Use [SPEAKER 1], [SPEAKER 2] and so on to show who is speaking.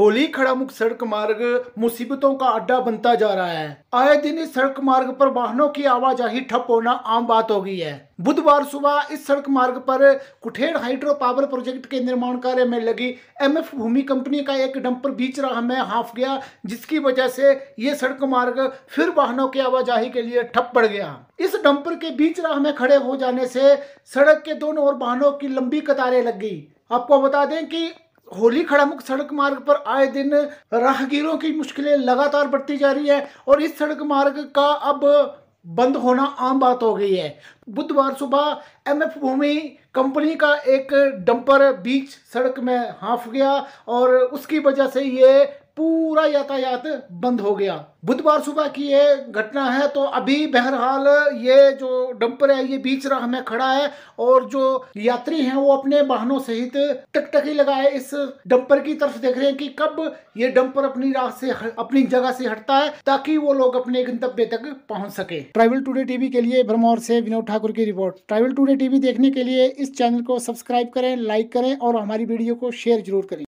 [SPEAKER 1] होली खड़ामुख सड़क मार्ग मुसीबतों का अड्डा बनता जा रहा है आए दिन इस सड़क मार्ग पर वाहनों की आवाजाही ठप होना आम बात हो गई है बुधवार सुबह इस सड़क मार्ग पर कुठेड़ हाइड्रो पावर प्रोजेक्ट के निर्माण कार्य में लगी एमएफ भूमि कंपनी का एक डंपर बीच राह में हाफ गया जिसकी वजह से यह सड़क मार्ग फिर वाहनों की आवाजाही के लिए ठप पड़ गया इस डंपर के बीच राह में खड़े हो जाने से सड़क के दोनों ओर वाहनों की लंबी कतारें लग गई आपको बता दें कि होली खड़ामुख सड़क मार्ग पर आए दिन राहगीरों की मुश्किलें लगातार बढ़ती जा रही है और इस सड़क मार्ग का अब बंद होना आम बात हो गई है बुधवार सुबह एमएफ भूमि कंपनी का एक डंपर बीच सड़क में हाँफ गया और उसकी वजह से ये पूरा यातायात बंद हो गया बुधवार सुबह की ये घटना है तो अभी बहरहाल ये जो डंपर है ये बीच राह में खड़ा है और जो यात्री हैं वो अपने वाहनों सहित टकटकी लगाए इस डंपर की तरफ देख रहे हैं कि कब ये डंपर अपनी राह से अपनी जगह से हटता है ताकि वो लोग अपने गंतव्य तक पहुंच सके ट्राइवल टूडे टीवी के लिए भरमौर से विनोद ठाकुर की रिपोर्ट ट्राइवल टूडे टीवी देखने के लिए इस चैनल को सब्सक्राइब करें लाइक करें और हमारी वीडियो को शेयर जरूर करें